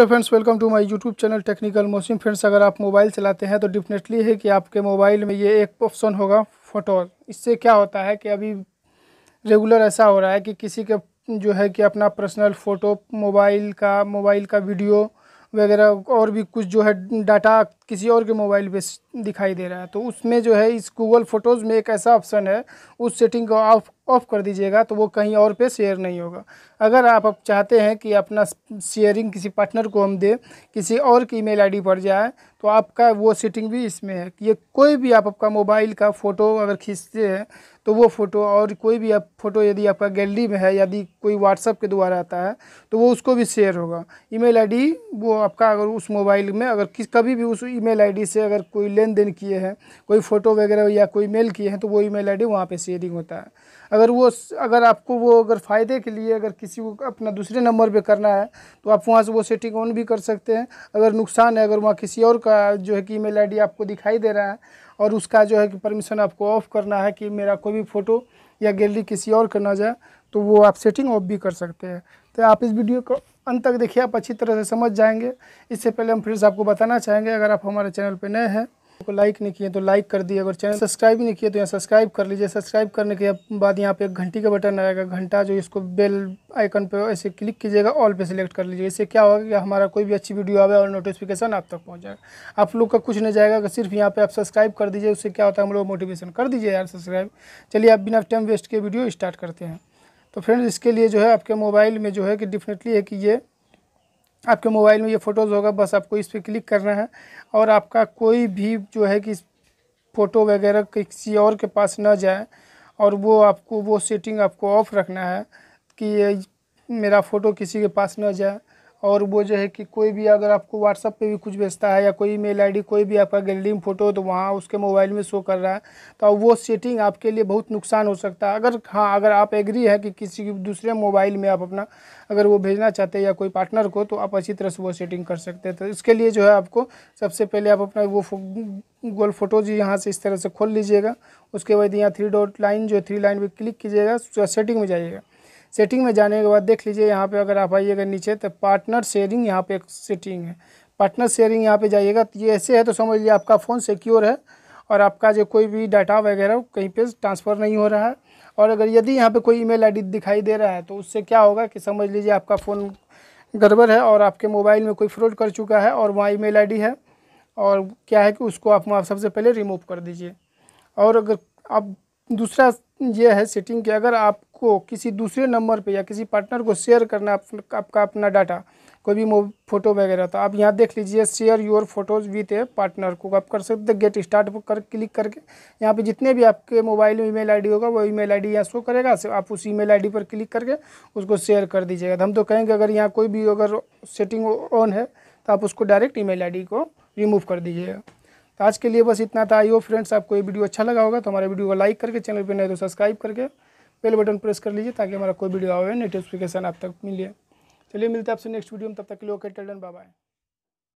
hello friends welcome to my YouTube channel technical Mosim friends अगर आप mobile चलाते हैं तो डेफिनेटली है कि आपके मोबाइल में ये एक ऑप्शन होगा फोटो इससे क्या होता है कि अभी रेगुलर ऐसा हो रहा है कि किसी के जो है कि अपना पर्सनल फ़ोटो मोबाइल का मोबाइल का वीडियो वगैरह और भी कुछ जो है डाटा किसी और के मोबाइल पे दिखाई दे रहा है तो उसमें जो है इस गूगल फ़ोटोज़ में एक ऐसा ऑप्शन है उस सेटिंग को ऑफ ऑफ कर दीजिएगा तो वो कहीं और पे शेयर नहीं होगा अगर आप अब चाहते हैं कि अपना शेयरिंग किसी पार्टनर को हम दें किसी और की ईमेल आईडी पर जाए तो आपका वो सेटिंग भी इसमें है कि ये कोई भी आप आपका मोबाइल का फ़ोटो अगर खींचते हैं तो वो फ़ोटो और कोई भी आप फ़ोटो यदि आपका गैलरी में है यदि कोई व्हाट्सअप के द्वारा आता है तो वो उसको भी शेयर होगा ईमेल आईडी वो आपका अगर उस मोबाइल में अगर किस कभी भी उस ईमेल आईडी से अगर कोई लेन देन किए हैं कोई फ़ोटो वगैरह या कोई मेल किए हैं तो वो ईमेल आईडी वहाँ पे शेयरिंग होता है अगर वो अगर आपको वो अगर फ़ायदे के लिए अगर किसी को अपना दूसरे नंबर पर करना है तो आप वहाँ से वो सेटिंग ऑन भी कर सकते हैं अगर नुकसान है अगर वहाँ किसी और का जो है कि ईमेल आईडी आपको दिखाई दे रहा है और उसका जो है कि परमिशन आपको ऑफ़ करना है कि मेरा कोई भी फ़ोटो या गैलरी किसी और का ना जाए तो वो आप सेटिंग ऑफ भी कर सकते हैं तो आप इस वीडियो को अंत तक देखिए आप अच्छी तरह से समझ जाएंगे इससे पहले हम फिर से आपको बताना चाहेंगे अगर आप हमारे चैनल पर नए हैं को तो लाइक नहीं किए तो लाइक कर दिए अगर चैनल सब्सक्राइब नहीं किए तो यहाँ सब्सक्राइब कर लीजिए सब्सक्राइब करने के बाद यहाँ पे एक घंटी का बटन आएगा घंटा जो इसको बेल आइकन पे ऐसे क्लिक कीजिएगा ऑल पे सिलेक्ट कर लीजिए इससे क्या होगा कि हमारा कोई भी अच्छी वीडियो आवे और नोटिफिकेशन आप तक पहुँच जाएगा आप लोग का कुछ नहीं जाएगा अगर सिर्फ यहाँ पर आप सब्सक्राइब कर दीजिए उससे क्या होता है हम लोग मोटिवेशन कर दीजिए यार सब्सक्राइब चलिए आप बिना टाइम वेस्ट के वीडियो स्टार्ट करते हैं तो फ्रेंड्स इसके लिए जो है आपके मोबाइल में जो है कि डिफ़िनेटली है कि ये आपके मोबाइल में ये फ़ोटोज़ होगा बस आपको इस पर क्लिक करना है और आपका कोई भी जो है कि फ़ोटो वगैरह किसी और के पास ना जाए और वो आपको वो सेटिंग आपको ऑफ़ रखना है कि मेरा फ़ोटो किसी के पास ना जाए और वो जो है कि कोई भी अगर आपको व्हाट्सअप पे भी कुछ भेजता है या कोई ईमेल आईडी कोई भी आपका गैलरी में फोटो तो वहाँ उसके मोबाइल में शो कर रहा है तो वो सेटिंग आपके लिए बहुत नुकसान हो सकता है अगर हाँ अगर आप एग्री है कि किसी दूसरे मोबाइल में आप अपना अगर वो भेजना चाहते हैं या कोई पार्टनर को तो आप अच्छी तरह से वो सेटिंग कर सकते हैं तो इसके लिए जो है आपको सबसे पहले आप अपना वो गूगल जी यहाँ से इस तरह से खोल लीजिएगा उसके बाद यहाँ थ्री डॉट लाइन जो थ्री लाइन पर क्लिक कीजिएगा सेटिंग तो में जाइएगा सेटिंग में जाने के बाद देख लीजिए यहाँ पे अगर आप आइएगा नीचे तो पार्टनर शेयरिंग यहाँ पे एक सेटिंग है पार्टनर शेयरिंग यहाँ पे जाइएगा तो ये ऐसे है तो समझ लीजिए आपका फ़ोन सिक्योर है और आपका जो कोई भी डाटा वगैरह कहीं पर ट्रांसफ़र नहीं हो रहा है और अगर यदि यहाँ पर कोई ई मेल दिखाई दे रहा है तो उससे क्या होगा कि समझ लीजिए आपका फ़ोन गड़बड़ है और आपके मोबाइल में कोई फ्रॉड कर चुका है और वहाँ ई मेल है और क्या है कि उसको आप सबसे पहले रिमूव कर दीजिए और अगर आप दूसरा यह है सेटिंग कि अगर आपको किसी दूसरे नंबर पे या किसी पार्टनर को शेयर करना आप, आपका अपना डाटा कोई भी फोटो वगैरह तो आप यहाँ देख लीजिए share your photos with a partner को आप कर सकते गेट स्टार्ट कर क्लिक करके यहाँ पे जितने भी आपके मोबाइल में ईमेल आईडी होगा वो ईमेल आईडी यहाँ शो करेगा आप उस ईमेल आईडी पर क्लिक करके उसको शेयर कर दीजिएगा तो हम तो कहेंगे अगर यहाँ कोई भी अगर सेटिंग ऑन है तो आप उसको डायरेक्ट ई मेल को रिमूव कर दीजिएगा तो आज के लिए बस इतना था आई हो फ्रेंड्स आपको ये वीडियो अच्छा लगा होगा तो हमारे वीडियो को लाइक करके चैनल पर नहीं तो सब्सक्राइब करके बेल बटन प्रेस कर लीजिए ताकि हमारा कोई वीडियो आए नोटिफिकेशन आप तक मिले चलिए मिलते हैं आपसे नेक्स्ट वीडियो में तब तक के लिए ओके टेडन बाय